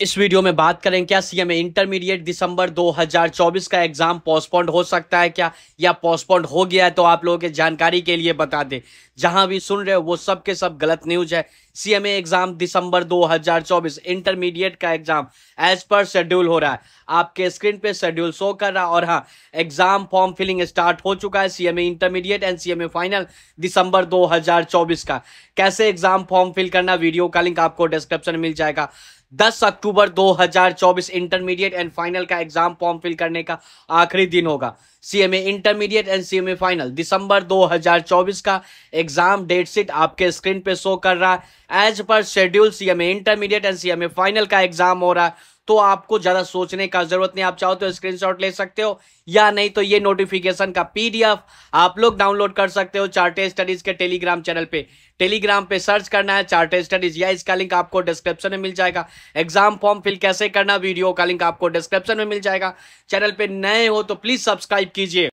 इस वीडियो में बात करें क्या सीएम इंटरमीडिएट दिसंबर 2024 का एग्जाम पोस्टपोन्ड हो सकता है क्या या पोस्टपोन्ड हो गया है तो आप लोगों के जानकारी के लिए बता दें जहां भी सुन रहे हो वो सब के सब गलत न्यूज है सीएमए एग्जाम दिसंबर 2024 इंटरमीडिएट का एग्जाम एज पर शेड्यूल हो रहा है आपके स्क्रीन पे शेड्यूल शो कर रहा है और हाँ एग्जाम फॉर्म फिलिंग स्टार्ट हो चुका है CMA intermediate and CMA final दिसंबर 2024 का कैसे एग्जाम फॉर्म फिल करना वीडियो का लिंक आपको डिस्क्रिप्शन मिल जाएगा 10 अक्टूबर 2024 इंटरमीडिएट एंड फाइनल का एग्जाम फॉर्म फिल करने का आखिरी दिन होगा CMA intermediate and CMA final दिसंबर 2024 का एग्जाम डेट सीट आपके स्क्रीन पे शो कर रहा है as per schedule CMA intermediate and CMA final का एग्जाम हो रहा है तो आपको ज़्यादा सोचने का ज़रूरत नहीं आप चाहो तो स्क्रीनशॉट ले सकते हो या नहीं तो ये नोटिफिकेशन का पीडीएफ आप लोग डाउनलोड कर सकते हो चार्टे स्टडीज़ के टेलीग्राम चैनल पे टेलीग्राम पे सर्च करना है चार्टे स्टडीज़ या इसका लिंक आपको डिस्क्रिप्शन में मिल जाएगा एग्जाम फॉर्म फिल कैसे करना वीडियो का लिंक आपको डिस्क्रिप्शन में मिल जाएगा चैनल पर नए हो तो प्लीज़ सब्सक्राइब कीजिए